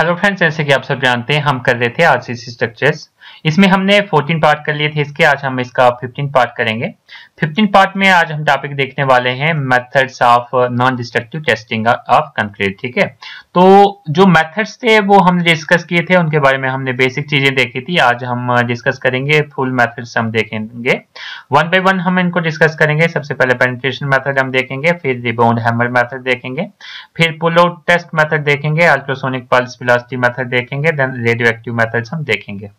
Hello friends जैसे कि आप सब जानते हैं हम कर रहे थे आरसीसी स्ट्रक्चर्स इसमें हमने 14 पार्ट कर लिए थे इसके आज हम इसका 15 पार्ट करेंगे 15 पार्ट में आज हम टॉपिक देखने वाले हैं methods of non destructive testing of concrete ठीक है तो जो मेथड्स थे वो हमने डिस्कस किए थे उनके बारे में हमने बेसिक चीजें देखी थी आज हम डिस्कस करेंगे फुल मैथड्स हम देखेंगे वन बाई वन हम इनको डिस्कस करेंगे सबसे पहले पेनिट्रेशन मैथड हम देखेंगे फिर रिबोन्ड हैमर मैथड देखेंगे फिर पोलो टेस्ट मैथड देखेंगे अल्ट्रोसोनिक पल्स वेलोसिटी मैथड देखेंगे देन रेडियो एक्टिव मैथड्स हम देखेंगे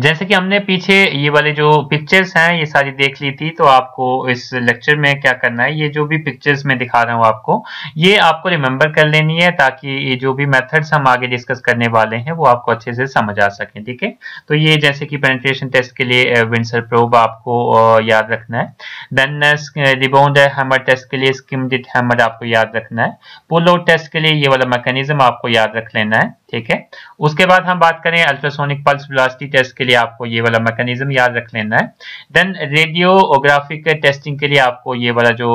जैसे कि हमने पीछे ये वाले जो पिक्चर्स हैं ये सारी देख ली थी तो आपको इस लेक्चर में क्या करना है ये जो भी पिक्चर्स में दिखा रहा हूँ आपको ये आपको रिमेम्बर कर लेनी है ताकि ये जो भी मेथड्स हम आगे डिस्कस करने वाले हैं वो आपको अच्छे से समझ आ सकें ठीक है तो ये जैसे कि पेनिट्रेशन टेस्ट के लिए विंसर प्रोब आपको याद रखना है देन रिबोंड हैमर टेस्ट के लिए स्किम डिट हैमर आपको याद रखना है पोलो टेस्ट के लिए ये वाला मैकेनिज्म आपको याद रख लेना है ठीक है उसके बाद हम बात करें अल्ट्रासोनिक पल्स वेलोसिटी टेस्ट के लिए आपको ये वाला मैकेनिज्म याद रख लेना है देन रेडियोग्राफिक टेस्टिंग के लिए आपको ये वाला जो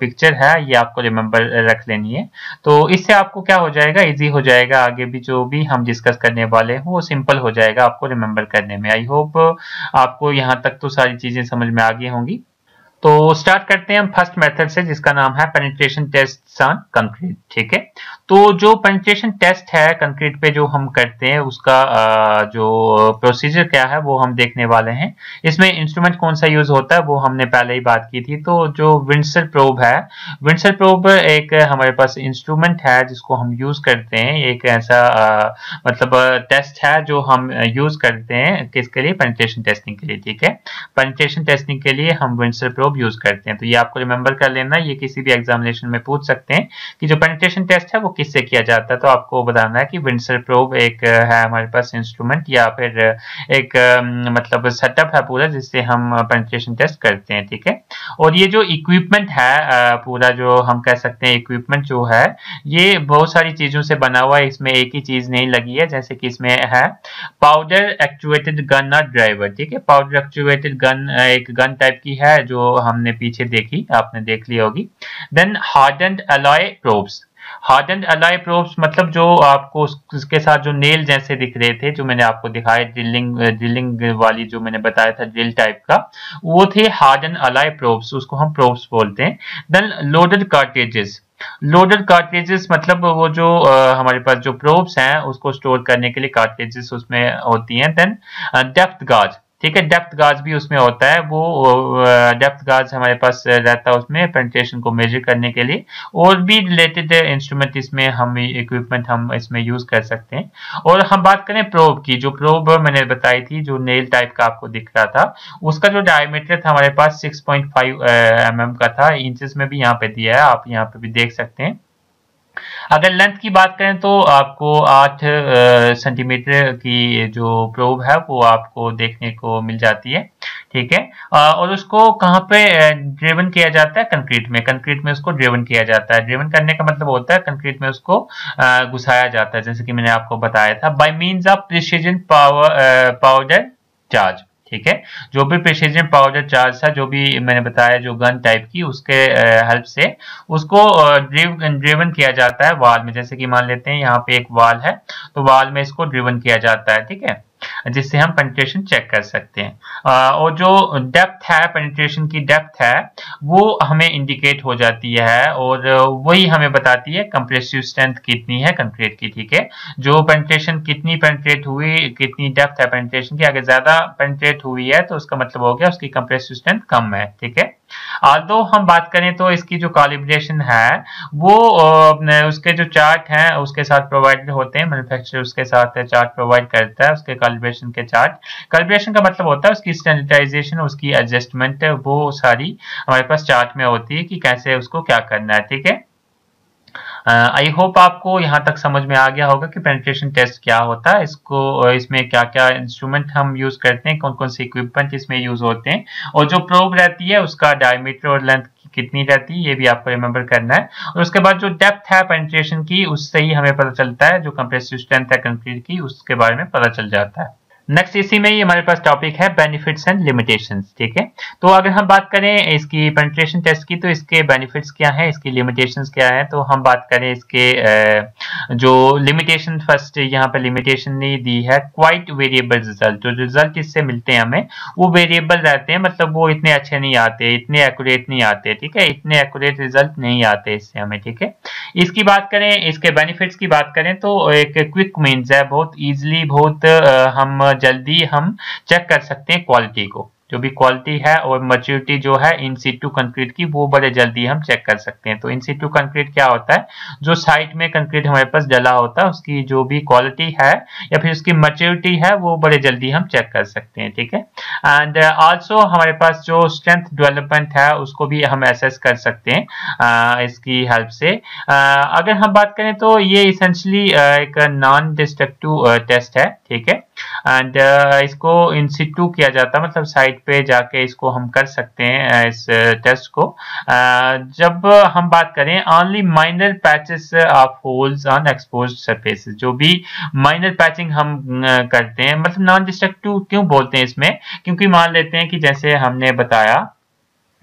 पिक्चर है ये आपको रिमेंबर रख लेनी है तो इससे आपको क्या हो जाएगा इजी हो जाएगा आगे भी जो भी हम डिस्कस करने वाले हैं वो सिंपल हो जाएगा आपको रिमेंबर करने में आई होप आपको यहाँ तक तो सारी चीज़ें समझ में आ गई होंगी तो स्टार्ट करते हैं हम फर्स्ट मेथड से जिसका नाम है पेनिट्रेशन टेस्ट ऑन कंक्रीट ठीक है तो जो पेनिट्रेशन टेस्ट है कंक्रीट पे जो हम करते हैं उसका जो प्रोसीजर क्या है वो हम देखने वाले हैं इसमें इंस्ट्रूमेंट कौन सा यूज होता है वो हमने पहले ही बात की थी तो जो विंडसर प्रोब है विंडसर प्रोब एक हमारे पास इंस्ट्रूमेंट है जिसको हम यूज करते हैं एक ऐसा मतलब टेस्ट है जो हम यूज करते हैं किसके लिए पेनिट्रेशन टेस्टिंग के लिए ठीक है पेनिट्रेशन टेस्टिंग के लिए हम विंडसर प्रोब यूज करते हैं तो ये आपको रिमेंबर कर लेना ये किसी भी एग्जामिनेशन में पूछ सकते हैं कि जो पेनिट्रेशन टेस्ट है वो किससे किया जाता है तो आपको बताना है कि विंसर प्रोब एक है हमारे पास इंस्ट्रूमेंट या फिर एक मतलब सेटअप है पूरा जिससे हम पेंट्रेशन टेस्ट करते हैं ठीक है और ये जो इक्विपमेंट है पूरा जो हम कह सकते हैं इक्विपमेंट जो है ये बहुत सारी चीज़ों से बना हुआ है इसमें एक ही चीज़ नहीं लगी है जैसे कि इसमें है powder actuated gun nut driver ठीक है पाउडर एक्चुएटेड गन एक गन टाइप की है जो हमने पीछे देखी आपने देख ली होगी then hard and alloy probes harden alloy probes मतलब जो आपको उसके साथ जो नेल जैसे दिख रहे थे जो मैंने आपको दिखाए ड्रिलिंग ड्रिलिंग वाली जो मैंने बताया था ड्रिल टाइप का वो थे हार्डन अलाई प्रोब्स उसको हम प्रोब्स बोलते हैं then loaded cartridges loaded cartridges मतलब वो जो आ, हमारे पास जो प्रोब्स हैं उसको स्टोर करने के लिए कार्टेजेस उसमें होती हैं देन डेप्थ गाज ठीक है डेप्थ गाज भी उसमें होता है वो डेप्थ गाज हमारे पास रहता है उसमें पेंट्रेशन को मेजर करने के लिए और भी रिलेटेड इंस्ट्रूमेंट इसमें हम इक्विपमेंट हम इसमें यूज़ कर सकते हैं और हम बात करें प्रोब की जो प्रोब मैंने बताई थी जो नेल टाइप का आपको दिख रहा था उसका जो डायमीटर था हमारे पास six point five M M का था इंचज में भी यहाँ पे दिया है आप यहाँ पे भी देख सकते हैं अगर लेंथ की बात करें तो आपको आठ सेंटीमीटर की जो प्रोब है वो आपको देखने को मिल जाती है ठीक है और उसको कहाँ पे ड्रेवन किया जाता है कंक्रीट में कंक्रीट में उसको ड्रेवन किया जाता है ड्रेवन करने का मतलब होता है कंक्रीट में उसको घुसाया जाता है जैसे कि मैंने आपको बताया था by means of precision power powder charge ठीक है जो भी प्रिसीजन पाउडर चार्ज था जो भी मैंने बताया जो गन टाइप की उसके हेल्प से उसको ड्रिवन किया जाता है वाल में जैसे कि मान लेते हैं यहाँ पे एक वाल है तो वाल में इसको ड्रिवन किया जाता है ठीक है जिससे हम पेनिट्रेशन चेक कर सकते हैं और जो डेप्थ है पेनिट्रेशन की डेप्थ है वो हमें इंडिकेट हो जाती है और वही हमें बताती है कंप्रेसिव स्ट्रेंथ कितनी है कंक्रीट की ठीक है जो पेनिट्रेशन कितनी पेनिट्रेट हुई कितनी डेप्थ है पेनिट्रेशन की अगर ज़्यादा पेनिट्रेट हुई है तो उसका मतलब हो गया उसकी कंप्रेसिव स्ट्रेंथ कम है ठीक है आदो तो हम बात करें तो इसकी जो कॉलिब्रेशन है वो उसके जो चार्ट हैं उसके साथ प्रोवाइड होते हैं मैन्युफैक्चरर उसके साथ चार्ट प्रोवाइड करता है उसके कॉलिब्रेशन के चार्ट कॉलिब्रेशन का मतलब होता है उसकी स्टैंडर्डाइजेशन उसकी एडजस्टमेंट वो सारी हमारे पास चार्ट में होती है कि कैसे उसको क्या करना है ठीक है आई होप आपको यहाँ तक समझ में आ गया होगा कि पेनिट्रेशन टेस्ट क्या होता है इसको इसमें क्या क्या इंस्ट्रूमेंट हम यूज़ करते हैं कौन कौन से इक्विपमेंट इसमें यूज़ होते हैं और जो प्रोब रहती है उसका डायमीटर और लेंथ कितनी रहती है ये भी आपको रिमेंबर करना है और उसके बाद जो डेप्थ है पेनिट्रेशन की उससे ही हमें पता चलता है जो कंप्रेसिव स्ट्रेंथ है कंक्रीट की उसके बारे में पता चल जाता है नेक्स्ट इसी में ही हमारे पास टॉपिक है बेनिफिट्स एंड लिमिटेशंस ठीक है तो अगर हम बात करें इसकी पेंट्रेशन टेस्ट की तो इसके बेनिफिट्स क्या है इसकी लिमिटेशंस क्या है तो हम बात करें इसके जो लिमिटेशन फर्स्ट यहाँ पर लिमिटेशन ने दी है क्वाइट वेरिएबल रिजल्ट जो रिजल्ट इससे मिलते हैं हमें वो वेरिएबल रहते हैं मतलब वो इतने अच्छे नहीं आते इतने एकूरेट नहीं आते ठीक है इतने एकट रिजल्ट नहीं आते इससे हमें ठीक है इसकी बात करें इसके बेनिफिट्स की बात करें तो एक क्विक मीन्स है बहुत ईजिली बहुत हम जल्दी हम चेक कर सकते हैं क्वालिटी को जो भी क्वालिटी है और मच्योरिटी जो है इन सीटू कंक्रीट की वो बड़े जल्दी हम चेक कर सकते हैं तो इन सीटू कंक्रीट क्या होता है जो साइट में कंक्रीट हमारे पास जला होता है उसकी जो भी क्वालिटी है या फिर उसकी मच्योरिटी है वो बड़े जल्दी हम चेक कर सकते हैं ठीक है एंड ऑल्सो uh, हमारे पास जो स्ट्रेंथ डेवलपमेंट है उसको भी हम एसेस कर सकते हैं uh, इसकी हेल्प से uh, अगर हम बात करें तो ये इसेंशली एक नॉन डिस्ट्रक्टिव टेस्ट है ठीक है एंड इसको इन सीटू किया जाता है मतलब साइट पे जाके इसको हम कर सकते हैं इस टेस्ट को जब हम बात करें only minor patches of holes on expose surface जो भी माइनर पैचिंग हम करते हैं मतलब नॉन डिस्ट्रक्टिव क्यों बोलते हैं इसमें क्योंकि मान लेते हैं कि जैसे हमने बताया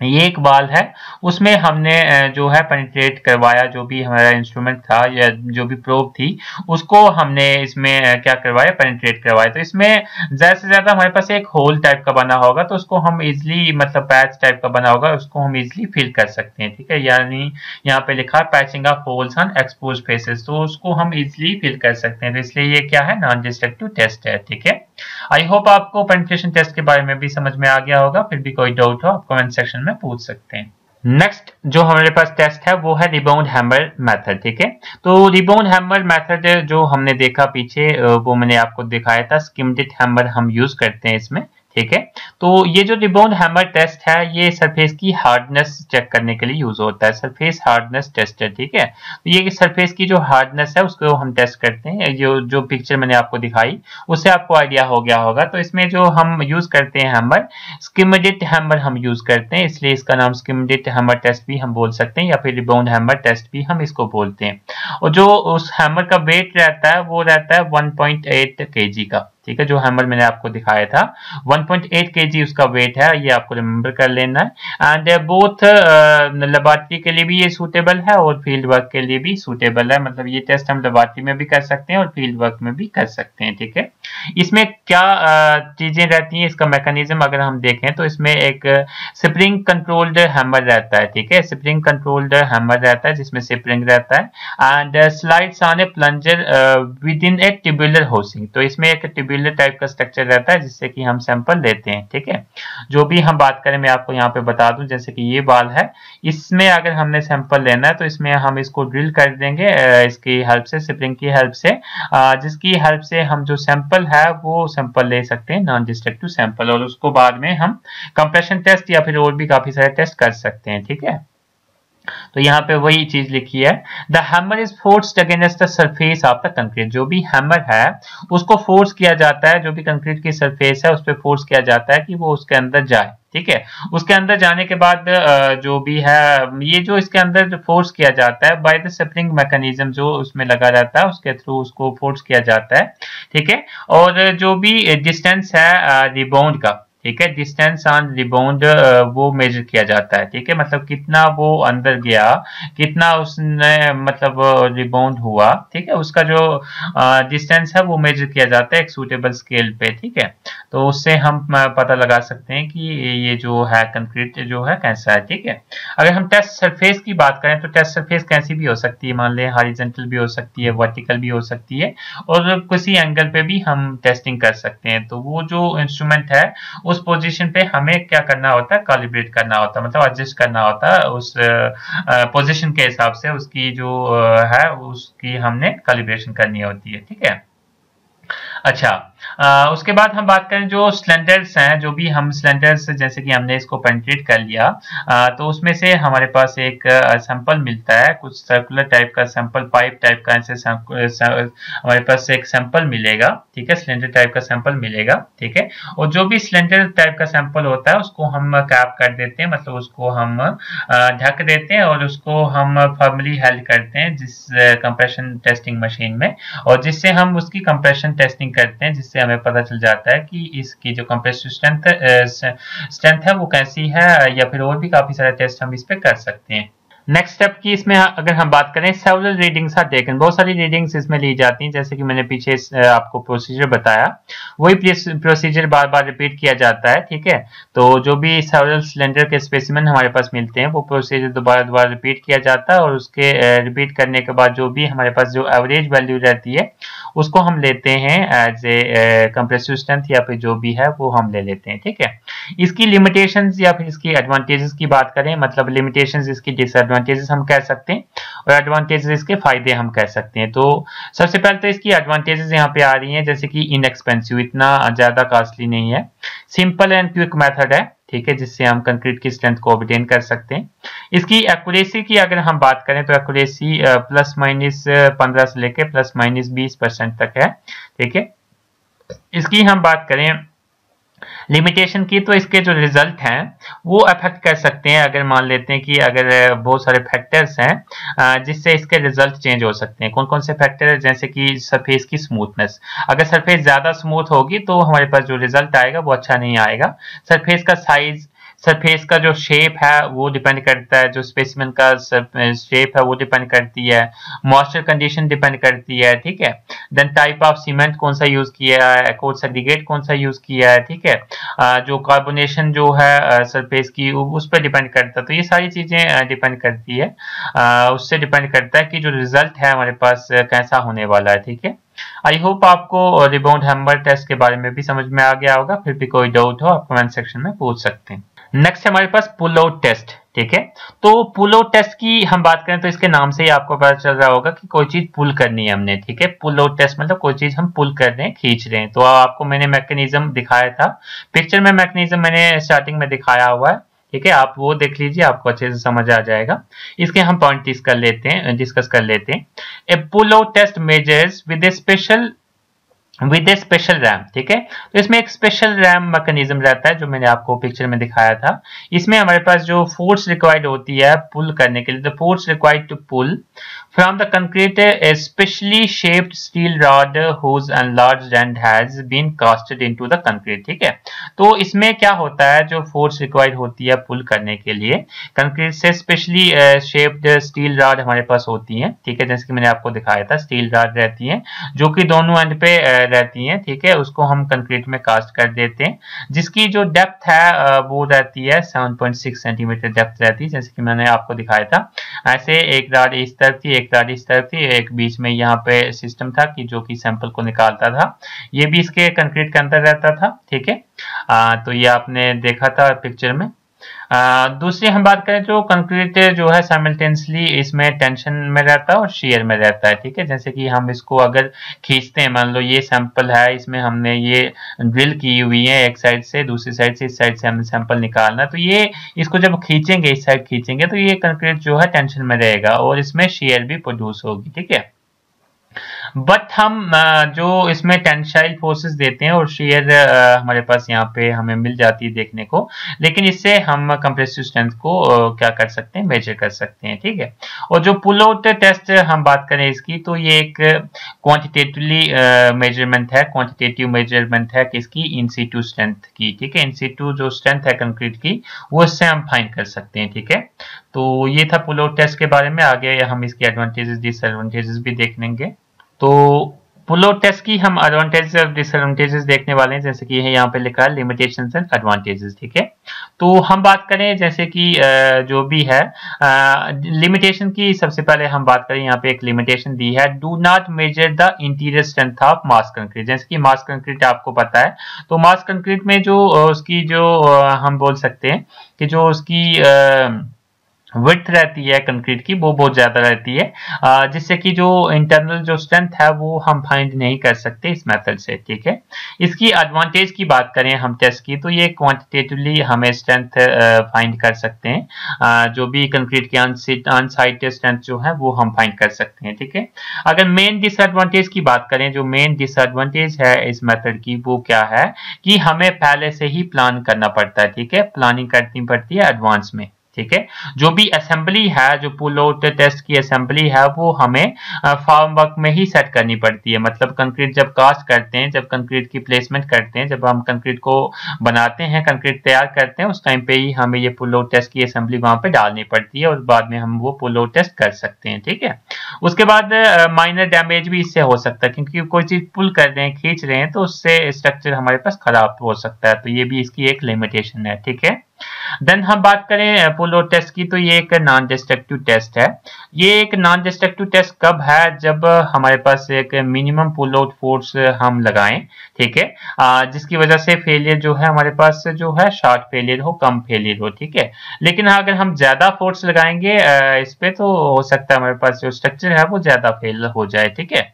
ये एक बाल है उसमें हमने जो है पेनिट्रेट करवाया जो भी हमारा इंस्ट्रूमेंट था या जो भी प्रोब थी उसको हमने इसमें क्या करवाया पेनिट्रेट करवाया तो इसमें ज़्यादा से ज़्यादा हमारे पास एक होल टाइप का बना होगा तो उसको हम इजिली मतलब पैच टाइप का बना होगा उसको हम इजिली फिल कर सकते हैं ठीक है यानी यहाँ पे लिखा है patching of holes on expose faces तो उसको हम इजिली फिल कर सकते हैं तो इसलिए ये क्या है नॉन डिस्ट्रक्टिव टेस्ट है ठीक है आई होप आपको पेंट्रेशन टेस्ट के बारे में भी समझ में आ गया होगा फिर भी कोई डाउट हो आप कमेंट सेक्शन में पूछ सकते हैं नेक्स्ट जो हमारे पास टेस्ट है वो है रिबाउंड हैमर मेथड ठीक है तो रिबाउंड हैमर मेथड जो हमने देखा पीछे वो मैंने आपको दिखाया था स्किमडेड हैमर हम यूज करते हैं इसमें ठीक है तो ये जो रिबोन हैमर टेस्ट है ये सरफेस की हार्डनेस चेक करने के लिए यूज होता है सरफेस हार्डनेस टेस्ट है ठीक है तो ये सरफेस की जो हार्डनेस है उसको हम टेस्ट करते हैं जो जो पिक्चर मैंने आपको दिखाई उससे आपको आइडिया हो गया होगा तो इसमें जो हम यूज करते हैं हैमर स्किमडिट हैमर हम यूज करते हैं इसलिए इसका नाम स्किमडिट हैमर टेस्ट भी हम बोल सकते हैं या फिर रिबोन हैमर टेस्ट भी हम इसको बोलते हैं और जो उस हैमर का वेट रहता है वो रहता है वन पॉइंट एट का ठीक है जो हैमर मैंने आपको दिखाया था 1.8 पॉइंट उसका वेट है ये आपको रिमेम्बर कर लेना है एंड बोथ लेबॉर्ट्री के लिए भी ये सूटेबल है और फील्ड वर्क के लिए भी सूटेबल है मतलब ये टेस्ट हम लेबार्ट्री में भी कर सकते हैं और फील्ड वर्क में भी कर सकते हैं ठीक है इसमें क्या uh, चीज़ें रहती हैं इसका मैकेनिज्म अगर हम देखें तो इसमें एक स्प्रिंग कंट्रोल्ड हैमर रहता है ठीक है स्प्रिंग कंट्रोल्ड हैमर रहता है जिसमें स्प्रिंग रहता है एंड स्लाइड्स uh, आने plunger within a tubular housing तो इसमें एक ट्यूबुलर सिलेंडर टाइप का स्ट्रक्चर रहता है जिससे कि हम सैंपल लेते हैं ठीक है जो भी हम बात करें मैं आपको यहाँ पे बता दूं जैसे कि ये बाल है इसमें अगर हमने सैंपल लेना है तो इसमें हम इसको ड्रिल कर देंगे इसकी हेल्प से स्प्रिंग की हेल्प से जिसकी हेल्प से हम जो सैंपल है वो सैंपल ले सकते हैं नॉन डिस्ट्रक्टिव सैंपल और उसको बाद में हम कंप्रेशन टेस्ट या फिर और भी काफी सारे टेस्ट कर सकते हैं ठीक है थीके? तो यहाँ पे वही चीज लिखी है the hammer is force against the surface of the concrete जो भी हैमर है उसको फोर्स किया जाता है जो भी कंक्रीट की सरफेस है उस पर फोर्स किया जाता है कि वो उसके अंदर जाए ठीक है उसके अंदर जाने के बाद जो भी है ये जो इसके अंदर फोर्स किया जाता है बाय द स्प्रिंग मैकेनिज्म जो उसमें लगा रहता है उसके थ्रू उसको फोर्स किया जाता है ठीक है और जो भी डिस्टेंस है रिबाउंड का ठीक है डिस्टेंस ऑन रिबाउंड वो मेजर किया जाता है ठीक है मतलब कितना वो अंदर गया कितना उसने मतलब रिबाउंड uh, हुआ ठीक है उसका जो डिस्टेंस uh, है वो मेजर किया जाता है एक सूटेबल स्केल पे ठीक है तो उससे हम पता लगा सकते हैं कि ये जो है कंक्रीट जो है कैसा है ठीक है अगर हम टेस्ट सरफेस की बात करें तो टेस्ट सरफेस कैसी भी हो सकती है मान लें हॉरिजेंटल भी हो सकती है वर्टिकल भी हो सकती है और किसी एंगल पे भी हम टेस्टिंग कर सकते हैं तो वो जो इंस्ट्रूमेंट है उस पोजिशन पे हमें क्या करना होता है कॉलिब्रेट करना होता है मतलब एडजस्ट करना होता है उस पोजिशन के हिसाब से उसकी जो है उसकी हमने कॉलिब्रेशन करनी होती है ठीक है अच्छा आ, उसके बाद हम बात करें जो स्लेंडर्स हैं जो भी हम स्लेंडर्स जैसे कि हमने इसको पेंट्रेट कर लिया आ, तो उसमें से हमारे पास एक सैंपल मिलता है कुछ सर्कुलर टाइप का सैंपल पाइप टाइप का ऐसे हमारे पास एक सैंपल मिलेगा ठीक है सिलेंडर टाइप का सैंपल मिलेगा ठीक है और जो भी सिलेंडर टाइप का सैंपल होता है उसको हम कैप कर देते हैं मतलब उसको हम ढक देते हैं और उसको हम फॉर्मली हेल्ड करते हैं जिस कंप्रेशन टेस्टिंग मशीन में और जिससे हम उसकी कंप्रेशन टेस्टिंग रीडिंग करते हैं जिससे हमें पता चल जाता है कि इसकी जो कंप्रेसिव स्ट्रेंथ स्ट्रेंथ है वो कैसी है या फिर और भी काफ़ी सारे टेस्ट हम इस पर कर सकते हैं नेक्स्ट स्टेप की इसमें अगर हम बात करें सेवरल रीडिंग्स आर टेकन बहुत सारी रीडिंग्स इसमें ली जाती हैं जैसे कि मैंने पीछे आपको प्रोसीजर बताया वही प्रोसीजर बार बार रिपीट किया जाता है ठीक है तो जो भी सेवरल सिलेंडर के स्पेसिमेंट हमारे पास मिलते हैं वो प्रोसीजर दोबारा दोबारा रिपीट किया जाता है और उसके रिपीट करने के बाद जो भी हमारे पास जो एवरेज वैल्यू रहती है उसको हम लेते हैं एज ए कंप्रेसिव स्ट्रेंथ या फिर जो भी है वो हम ले लेते हैं ठीक है इसकी लिमिटेशन या फिर इसकी एडवांटेजेस की बात करें मतलब लिमिटेशन इसकी डिसएडवांटेज एडवांटेजेस हम कह सकते हैं और एडवांटेजेस इसके फायदे हम कह सकते हैं तो सबसे पहले तो इसकी एडवांटेजेस यहाँ पे आ रही हैं जैसे कि इनएक्सपेंसिव इतना ज़्यादा कॉस्टली नहीं है सिंपल एंड क्विक मैथड है ठीक है जिससे हम कंक्रीट की स्ट्रेंथ को ऑबिटेन कर सकते हैं इसकी एक्यूरेसी की अगर हम बात करें तो एक्यूरेसी प्लस माइनस पंद्रह से लेकर प्लस माइनस बीस परसेंट तक है ठीक है इसकी हम बात करें लिमिटेशन की तो इसके जो रिजल्ट हैं वो अफेक्ट कर सकते हैं अगर मान लेते हैं कि अगर बहुत सारे फैक्टर्स हैं जिससे इसके रिजल्ट चेंज हो सकते हैं कौन कौन से फैक्टर हैं जैसे कि सरफेस की स्मूथनेस अगर सरफेस ज़्यादा स्मूथ होगी तो हमारे पास जो रिजल्ट आएगा वो अच्छा नहीं आएगा सरफेस का साइज़ सरफेस का जो शेप है वो डिपेंड करता है जो स्पेसिमेंट का शेप है वो डिपेंड करती है मॉइस्चर कंडीशन डिपेंड करती है ठीक है देन टाइप ऑफ सीमेंट कौन सा यूज किया है कौन सा डिगेट कौन सा यूज किया है ठीक है जो कार्बोनेशन जो है सरफेस की उस पर डिपेंड करता है तो ये सारी चीजें डिपेंड करती है उससे डिपेंड करता है कि जो रिजल्ट है हमारे पास कैसा होने वाला है ठीक है आई होप आपको रिबाउंड हैम्बर टेस्ट के बारे में भी समझ में आ गया होगा फिर भी कोई डाउट हो आप कमेंट सेक्शन में पूछ सकते हैं नेक्स्ट हमारे पास पुल आउट टेस्ट ठीक है तो पुल आउट टेस्ट की हम बात करें तो इसके नाम से ही आपको पता चल रहा होगा कि कोई चीज पुल करनी है हमने ठीक है पुल आउट टेस्ट मतलब कोई चीज हम पुल कर रहे हैं खींच रहे हैं तो आपको मैंने मैकेनिज्म दिखाया था पिक्चर में मैकेनिज्म मैंने स्टार्टिंग में दिखाया हुआ है ठीक है आप वो देख लीजिए आपको अच्छे से समझ आ जाएगा इसके हम पॉइंट डिस्कस कर लेते हैं डिस्कस कर लेते हैं a pull out test measures with a special with a special ram ठीक है तो इसमें एक स्पेशल रैम मैकेनिज्म रहता है जो मैंने आपको पिक्चर में दिखाया था इसमें हमारे पास जो फोर्स रिक्वायर्ड होती है पुल करने के लिए the force required to pull From the concrete, a specially shaped steel rod whose enlarged end has been casted into the concrete. ठीक है तो इसमें क्या होता है जो फोर्स रिक्वायर्ड होती है पुल करने के लिए कंक्रीट से स्पेशली शेप्ड स्टील राड हमारे पास होती है ठीक है जैसे कि मैंने आपको दिखाया था स्टील राड रहती है जो कि दोनों एंड पे रहती हैं ठीक है उसको हम कंक्रीट में कास्ट कर देते हैं जिसकी जो डेप्थ है वो रहती है 7.6 सेंटीमीटर डेप्थ रहती है जैसे कि मैंने आपको दिखाया था ऐसे एक राड इस तरफ थी एक सारी स्तर थी एक बीच में यहाँ पे सिस्टम था कि जो कि सैंपल को निकालता था ये भी इसके कंक्रीट के अंदर रहता था ठीक है तो ये आपने देखा था पिक्चर में दूसरी हम बात करें तो कंक्रीट जो है साइमल्टेनियसली इसमें टेंशन में रहता है और शेयर में रहता है ठीक है जैसे कि हम इसको अगर खींचते हैं मान लो ये सैंपल है इसमें हमने ये ड्रिल की हुई है एक साइड से दूसरी साइड से इस साइड से हमने सैंपल निकालना तो ये इसको जब खींचेंगे इस साइड खींचेंगे तो ये कंक्रीट जो है टेंशन में रहेगा और इसमें शेयर भी प्रोड्यूस होगी ठीक है बट हम जो इसमें टेंशाइल फोर्सेस देते हैं और शेयर हमारे पास यहाँ पे हमें मिल जाती है देखने को लेकिन इससे हम कंप्रेसिव स्ट्रेंथ को क्या कर सकते हैं मेजर कर सकते हैं ठीक है और जो पुल आउट टेस्ट हम बात करें इसकी तो ये एक क्वांटिटेटिवली मेजरमेंट है क्वांटिटेटिव मेजरमेंट है किसकी इंसीटू स्ट्रेंथ की ठीक है इंसीटू जो स्ट्रेंथ है कंक्रीट की वो इससे हम फाइंड कर सकते हैं ठीक है तो ये था पुल आउट टेस्ट के बारे में आगे हम इसकी एडवांटेजेस डिसएडवांटेजेस भी देख लेंगे तो पुलो टेस्ट की हम एडवांटेजेस और डिसएडवांटेजेस देखने वाले हैं जैसे कि यहाँ पे लिखा है लिमिटेशन एंड एडवांटेजेस ठीक है तो हम बात करें जैसे कि जो भी है लिमिटेशन की सबसे पहले हम बात करें यहाँ पे एक लिमिटेशन दी है do not measure the interior strength of mass concrete जैसे कि मास कंक्रीट आपको पता है तो मास कंक्रीट में जो उसकी जो हम बोल सकते हैं कि जो उसकी आ, विथ रहती है कंक्रीट की वो बहुत ज़्यादा रहती है जिससे कि जो इंटरनल जो स्ट्रेंथ है वो हम फाइंड नहीं कर सकते इस मेथड से ठीक है इसकी एडवांटेज की बात करें हम टेस्ट की तो ये क्वांटिटेटिवली हमें स्ट्रेंथ फाइंड कर सकते हैं जो भी कंक्रीट के अनसाइट स्ट्रेंथ जो है वो हम फाइंड कर सकते हैं ठीक है अगर मेन डिसएडवांटेज की बात करें जो मेन डिसएडवांटेज है इस मेथड की वो क्या है कि हमें पहले से ही प्लान करना पड़ता है ठीक है प्लानिंग करनी पड़ती है एडवांस में ठीक है जो भी असेंबली है जो पुल आउट टेस्ट की असेंबली है वो हमें फार्म वर्क में ही सेट करनी पड़ती है मतलब कंक्रीट जब कास्ट करते हैं जब कंक्रीट की प्लेसमेंट करते हैं जब हम कंक्रीट को बनाते हैं कंक्रीट तैयार करते हैं उस टाइम पे ही हमें ये पुल आउट टेस्ट की असेंबली वहाँ पे डालनी पड़ती है और बाद में हम वो पुल आउट टेस्ट कर सकते हैं ठीक है उसके बाद माइनर डैमेज भी इससे हो सकता है क्योंकि कोई चीज़ पुल कर रहे हैं खींच रहे हैं तो उससे स्ट्रक्चर हमारे पास खराब हो सकता है तो ये भी इसकी एक लिमिटेशन है ठीक है देन हम बात करें पोलो टेस्ट की तो ये एक नॉन डिस्ट्रक्टिव टेस्ट है ये एक नॉन डिस्ट्रक्टिव टेस्ट कब है जब हमारे पास एक मिनिमम पुल आउट फोर्स हम लगाएं ठीक है जिसकी वजह से फेलियर जो है हमारे पास जो है शॉर्ट फेलियर हो कम फेलियर हो ठीक है लेकिन अगर हम ज़्यादा फोर्स लगाएंगे इस पर तो हो सकता है हमारे पास जो स्ट्रक्चर है वो ज़्यादा फेल हो जाए ठीक है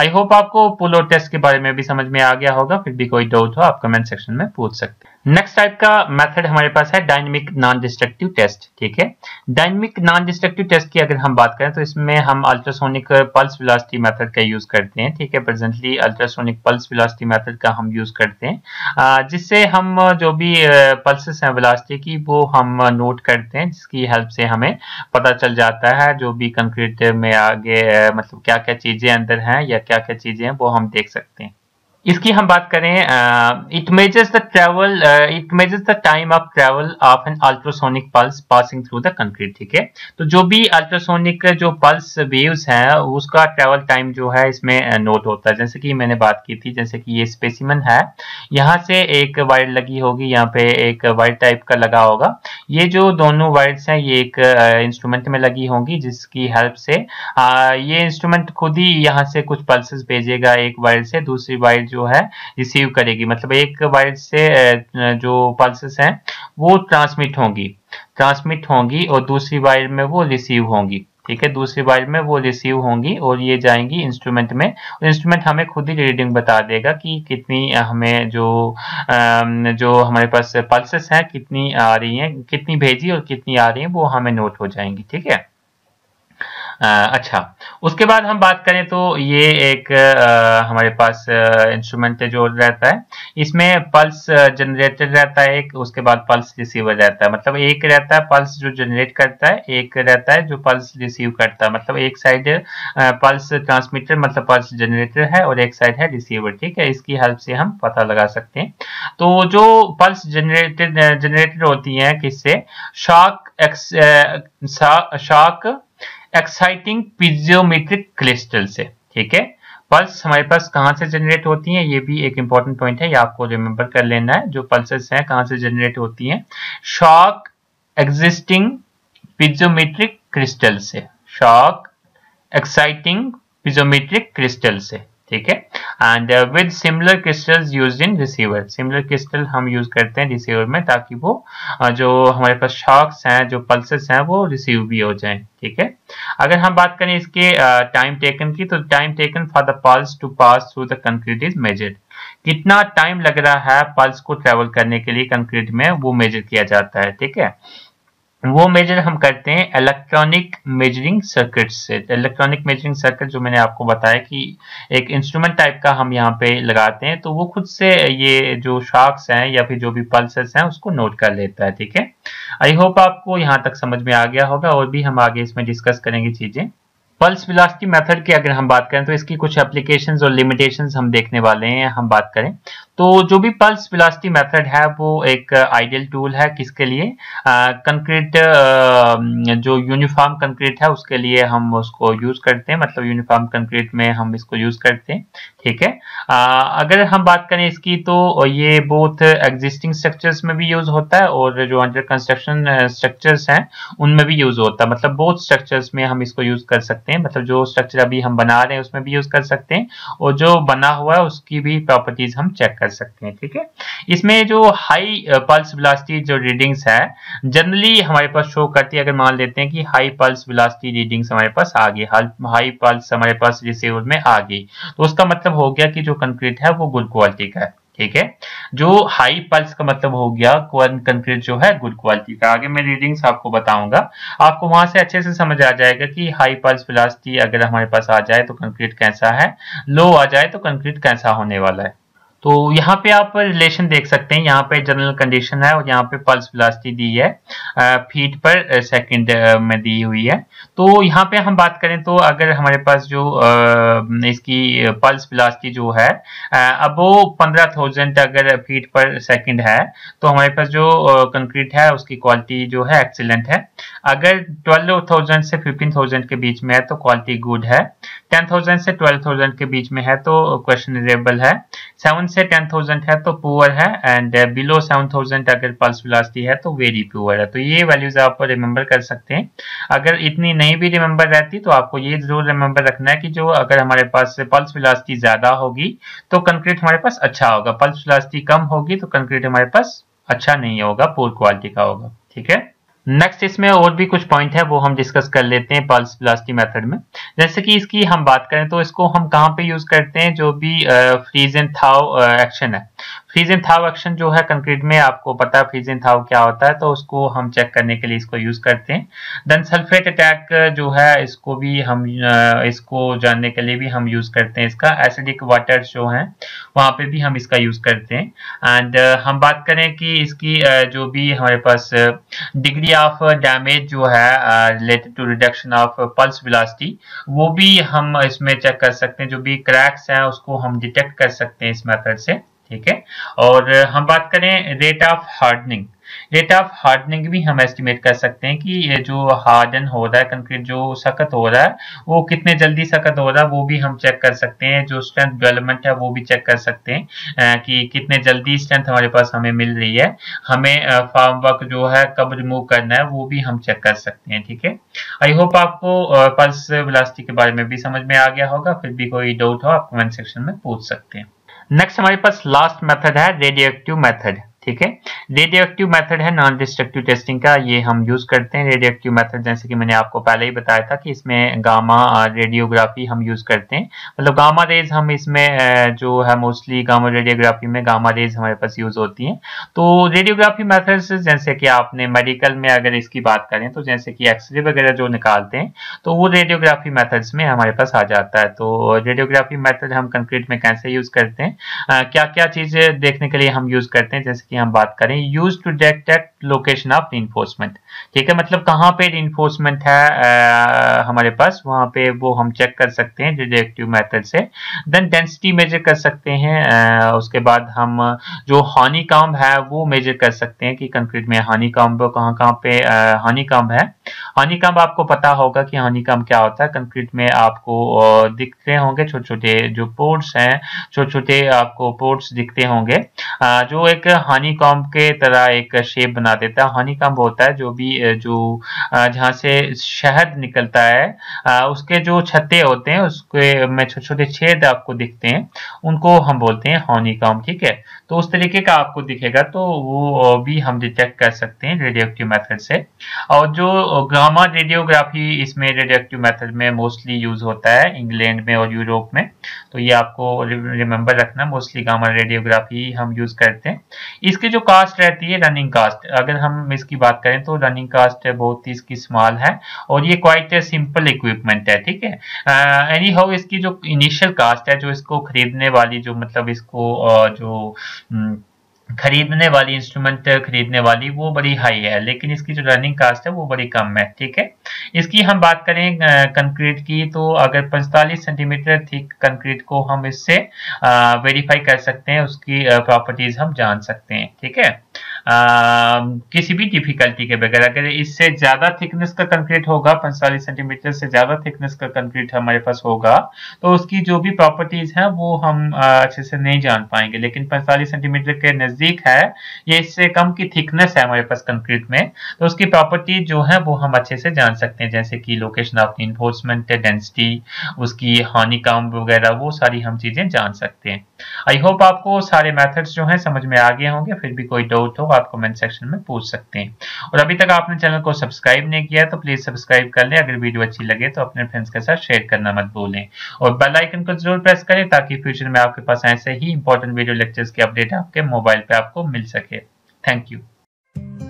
आई होप आपको पोलो टेस्ट के बारे में भी समझ में आ गया होगा फिर भी कोई डाउट हो आप कमेंट सेक्शन में पूछ सकते नेक्स्ट टाइप का मेथड हमारे पास है डायनेमिक नॉन डिस्ट्रक्टिव टेस्ट ठीक है डायनेमिक नॉन डिस्ट्रक्टिव टेस्ट की अगर हम बात करें तो इसमें हम अल्ट्रासोनिक पल्स वेलोसिटी मेथड का यूज करते हैं ठीक है presently ultrasonic pulse velocity method का हम यूज करते हैं जिससे हम जो भी पल्सेस हैं वेलोसिटी की वो हम नोट करते हैं जिसकी हेल्प से हमें पता चल जाता है जो भी कंक्रीट में आगे मतलब क्या क्या चीजें अंदर हैं या क्या क्या चीजें हैं वो हम देख सकते हैं इसकी हम बात करें it measures the travel it measures the time of travel of an ultrasonic pulse passing through the concrete ठीक है तो जो भी अल्ट्रासोनिक जो पल्स वेव्स हैं उसका ट्रेवल टाइम जो है इसमें नोट होता है जैसे कि मैंने बात की थी जैसे कि ये स्पेसिमन है यहाँ से एक वायर लगी होगी यहाँ पे एक वायर टाइप का लगा होगा ये जो दोनों वायर्स हैं ये एक इंस्ट्रूमेंट में लगी होंगी जिसकी हेल्प से ये इंस्ट्रूमेंट खुद ही यहाँ से कुछ पल्स भेजेगा एक वायर से दूसरी वायर जो है रिसीव करेगी मतलब एक वायर से जो पल्सेस हैं वो ट्रांसमिट होंगी ट्रांसमिट होंगी और दूसरी वायर में वो रिसीव होंगी ठीक है दूसरी वायर में वो रिसीव होंगी और ये जाएंगी इंस्ट्रूमेंट में इंस्ट्रूमेंट हमें खुद ही रीडिंग बता देगा कि कितनी हमें जो जो हमारे पास पल्सेस हैं कितनी आ रही हैं कितनी भेजी और कितनी आ रही हैं वो हमें नोट हो जाएंगी ठीक है अच्छा उसके बाद हम बात करें तो ये एक आ, हमारे पास इंस्ट्रूमेंट जो रहता है इसमें पल्स जनरेटर रहता है एक उसके बाद पल्स रिसीवर रहता है मतलब एक रहता है पल्स जो जनरेट करता है एक रहता है जो पल्स रिसीव करता है मतलब एक साइड पल्स ट्रांसमीटर मतलब पल्स जनरेटर है और एक साइड है रिसीवर ठीक है इसकी हेल्प से हम पता लगा सकते हैं तो जो पल्स जनरेटर जनरेटर होती है किससे shock ex shock exciting piezometric crystal से ठीक है पल्स हमारे पास कहाँ से जनरेट होती हैं ये भी एक इंपॉर्टेंट पॉइंट है ये आपको रिमेंबर कर लेना है जो पल्सेस हैं कहाँ से जनरेट होती हैं शॉक एग्जिस्टिंग पिजोमेट्रिक क्रिस्टल से शॉक एक्साइटिंग पिजोमेट्रिक क्रिस्टल से ठीक है and with similar crystals use in receiver similar crystal हम यूज करते हैं रिसीवर में ताकि वो uh, जो हमारे पास शॉक्स हैं जो पल्सेस हैं वो रिसीव भी हो जाए ठीक है अगर हम बात करें इसके टाइम uh, टेकन की तो time taken for the pulse to pass through the concrete is measure कितना टाइम लग रहा है पल्स को ट्रेवल करने के लिए कंक्रीट में वो मेजर किया जाता है ठीक है वो मेजर हम करते हैं इलेक्ट्रॉनिक मेजरिंग सर्किट से इलेक्ट्रॉनिक मेजरिंग सर्किट जो मैंने आपको बताया कि एक इंस्ट्रूमेंट टाइप का हम यहाँ पे लगाते हैं तो वो खुद से ये जो शार्क्स हैं या फिर जो भी पल्सेस हैं उसको नोट कर लेता है ठीक है आई होप आपको यहाँ तक समझ में आ गया होगा और भी हम आगे इसमें डिस्कस करेंगे चीज़ें पल्स विलासिटी मेथड की अगर हम बात करें तो इसकी कुछ एप्लीकेशन और लिमिटेशन हम देखने वाले हैं हम बात करें तो जो भी पल्स विलासिटी मेथड है वो एक आइडियल टूल है किसके लिए कंक्रीट जो यूनिफॉर्म कंक्रीट है उसके लिए हम उसको यूज करते हैं मतलब यूनिफॉर्म कंक्रीट में हम इसको यूज करते हैं ठीक है uh, अगर हम बात करें इसकी तो ये बोथ एग्जिस्टिंग स्ट्रक्चर्स में भी यूज होता है और जो अंडर कंस्ट्रक्शन स्ट्रक्चर्स हैं उनमें भी यूज होता है मतलब बोथ स्ट्रक्चर्स में हम इसको यूज कर सकते हैं सकते हैं मतलब जो स्ट्रक्चर अभी हम बना रहे हैं उसमें भी यूज़ कर सकते हैं और जो बना हुआ है उसकी भी प्रॉपर्टीज़ हम चेक कर सकते हैं ठीक है इसमें जो हाई पल्स विलासिटी जो रीडिंग्स है जनरली हमारे पास शो करती है अगर मान लेते हैं कि हाई पल्स विलासिटी रीडिंग्स हमारे पास आ गई हाई पल्स हमारे पास रिसीवर में आ गई तो उसका मतलब हो गया कि जो कंक्रीट है वो गुड क्वालिटी का है ठीक है जो हाई पल्स का मतलब हो गया कंक्रीट जो है गुड क्वालिटी का आगे मैं रीडिंग्स आपको बताऊंगा आपको वहां से अच्छे से समझ आ जाएगा कि हाई पल्स प्लास्टी अगर हमारे पास आ जाए तो कंक्रीट कैसा है लो आ जाए तो कंक्रीट कैसा होने वाला है तो यहाँ पे आप रिलेशन देख सकते हैं यहाँ पे जनरल कंडीशन है और यहाँ पे पल्स वेलोसिटी दी है फीट पर सेकंड में दी हुई है तो यहाँ पे हम बात करें तो अगर हमारे पास जो इसकी पल्स वेलोसिटी जो है अब वो पंद्रह थाउजेंड अगर फीट पर सेकंड है तो हमारे पास जो कंक्रीट है उसकी क्वालिटी जो है एक्सीलेंट है अगर ट्वेल्व थाउजेंड से फिफ्टीन थाउजेंड के बीच में है तो क्वालिटी गुड है टेन थाउजेंड से ट्वेल्व थाउजेंड के बीच में है तो क्वेश्चन है सेवन से टेन थाउजेंड है तो पुअर है एंड बिलो सेवन थाउजेंड अगर पल्स विलासिटी है तो वेरी प्योर है तो ये वैल्यूज आप रिमेंबर कर सकते हैं अगर इतनी नहीं भी रिमेंबर रहती तो आपको ये जरूर रिमेंबर रखना है कि जो अगर हमारे पास पल्स विलासिटी ज़्यादा होगी तो कंक्रीट हमारे पास अच्छा होगा पल्स विलासिटी कम होगी तो कंक्रीट हमारे पास अच्छा नहीं होगा पुअर क्वालिटी का होगा ठीक है नेक्स्ट इसमें और भी कुछ पॉइंट है वो हम डिस्कस कर लेते हैं पल्स प्लास्टी मेथड में जैसे कि इसकी हम बात करें तो इसको हम कहाँ पे यूज करते हैं जो भी फ्रीज एंड थाव एक्शन है फीज इन थाव एक्शन जो है कंक्रीट में आपको पता है फीज थाव क्या होता है तो उसको हम चेक करने के लिए इसको यूज करते हैं देन सल्फेट अटैक जो है इसको भी हम इसको जानने के लिए भी हम यूज करते हैं इसका एसिडिक वाटर जो है वहाँ पे भी हम इसका यूज करते हैं एंड हम बात करें कि इसकी जो भी हमारे पास डिग्री ऑफ डैमेज जो है related to reduction of pulse velocity वो भी हम इसमें चेक कर सकते हैं जो भी क्रैक्स हैं उसको हम डिटेक्ट कर सकते हैं इस मेथड से ठीक है और हम बात करें rate of hardening rate of hardening भी हम एस्टिमेट कर सकते हैं कि ये जो हार्डन हो रहा है कंक्रीट जो सख्त हो रहा है वो कितने जल्दी सख्त हो रहा है वो भी हम चेक कर सकते हैं जो स्ट्रेंथ डेवलपमेंट है वो भी चेक कर सकते हैं कि कितने जल्दी स्ट्रेंथ हमारे पास हमें मिल रही है हमें फार्म वर्क जो है कब रिमूव करना है वो भी हम चेक कर सकते हैं ठीक है आई होप आपको पल्स ब्लास्टिक के बारे में भी समझ में आ गया होगा फिर भी कोई डाउट हो आप कमेंट सेक्शन में पूछ सकते हैं नेक्स्ट हमारे पास लास्ट मेथड है रेडियो एक्टिव मेथड ठीक है रेडियोक्टिव मेथड है नॉन डिस्ट्रक्टिव टेस्टिंग का ये हम यूज करते हैं रेडियोक्टिव मेथड जैसे कि मैंने आपको पहले ही बताया था कि इसमें गामा रेडियोग्राफी हम यूज करते हैं मतलब गामा रेज हम इसमें जो है मोस्टली गामा रेडियोग्राफी में गामा रेज हमारे पास यूज होती है तो रेडियोग्राफी मैथड जैसे कि आपने मेडिकल में अगर इसकी बात करें तो जैसे कि एक्सरे वगैरह जो निकालते हैं तो वो रेडियोग्राफी मैथड्स में हमारे पास आ जाता है तो रेडियोग्राफी मैथड हम कंक्रीट में कैसे यूज करते हैं क्या क्या चीजें देखने के लिए हम यूज करते हैं जैसे की हम बात करें use to detect location of enforcement ठीक है मतलब कहाँ पे इन्फोर्समेंट है आ, हमारे पास वहां पे वो हम चेक कर सकते हैं डिटेक्टिव मेथड से देन डेंसिटी मेजर कर सकते हैं आ, उसके बाद हम जो हानि काम है वो मेजर कर सकते हैं कि कंक्रीट में हानि काम कहाँ कहाँ पे हानि काम है हानि काम आपको पता होगा कि हानि काम क्या होता है कंक्रीट में आपको दिखते होंगे छोटे छोटे जो पोर्ट्स हैं छोटे छोटे आपको पोर्ट्स दिखते होंगे आ, जो एक हानि हनी कॉम्ब के तरह एक शेप बना देता है हनी कॉम्ब होता है जो भी जो जहाँ से शहद निकलता है उसके जो छत्ते होते हैं उसके में छोटे छोटे छेद आपको दिखते हैं उनको हम बोलते हैं हनी कॉम्ब ठीक है तो उस तरीके का आपको दिखेगा तो वो भी हम डिटेक्ट कर सकते हैं रेडियोक्टिव मैथड से और जो ग्रामा रेडियोग्राफी इसमें रेडियोक्टिव मैथड में मोस्टली यूज होता है इंग्लैंड में और यूरोप में तो ये आपको रिमेंबर रखना मोस्टली गामा रेडियोग्राफी हम यूज करते हैं इसकी जो कास्ट रहती है रनिंग कास्ट अगर हम इसकी बात करें तो रनिंग कास्ट बहुत ही इसकी स्मॉल है और ये क्वाइट सिंपल इक्विपमेंट है ठीक है एनी uh, हाउ इसकी जो इनिशियल कास्ट है जो इसको खरीदने वाली जो मतलब इसको uh, जो हम्म, खरीदने वाली इंस्ट्रूमेंट खरीदने वाली वो बड़ी हाई है लेकिन इसकी जो रनिंग कास्ट है वो बड़ी कम है ठीक है इसकी हम बात करें कंक्रीट की तो अगर 45 सेंटीमीटर थिक कंक्रीट को हम इससे वेरीफाई कर सकते हैं उसकी प्रॉपर्टीज हम जान सकते हैं ठीक है किसी भी डिफिकल्टी के बगैर अगर इससे ज़्यादा थिकनेस का कंक्रीट होगा पैंतालीस सेंटीमीटर से ज़्यादा थिकनेस का कंक्रीट हमारे पास होगा तो उसकी जो भी प्रॉपर्टीज़ हैं वो हम अच्छे से नहीं जान पाएंगे लेकिन पैंतालीस सेंटीमीटर के नज़दीक है ये इससे कम की थिकनेस है हमारे पास कंक्रीट में तो उसकी प्रॉपर्टीज जो है वो हम अच्छे से जान सकते हैं जैसे कि लोकेशन ऑफ इन्फोर्समेंट डेंसिटी उसकी हानिकाम वगैरह वो सारी हम चीज़ें जान सकते हैं आई होप आपको सारे मैथड्स जो हैं समझ में आ गए होंगे फिर भी कोई डाउट हो आप आप कमेंट सेक्शन में पूछ सकते हैं और अभी तक आपने चैनल को सब्सक्राइब नहीं किया तो प्लीज सब्सक्राइब कर लें अगर वीडियो अच्छी लगे तो अपने फ्रेंड्स के साथ शेयर करना मत भूलें और बेल आइकन को जरूर प्रेस करें ताकि फ्यूचर में आपके पास ऐसे ही इंपॉर्टेंट वीडियो लेक्चर्स की अपडेट आपके मोबाइल पर आपको मिल सके थैंक यू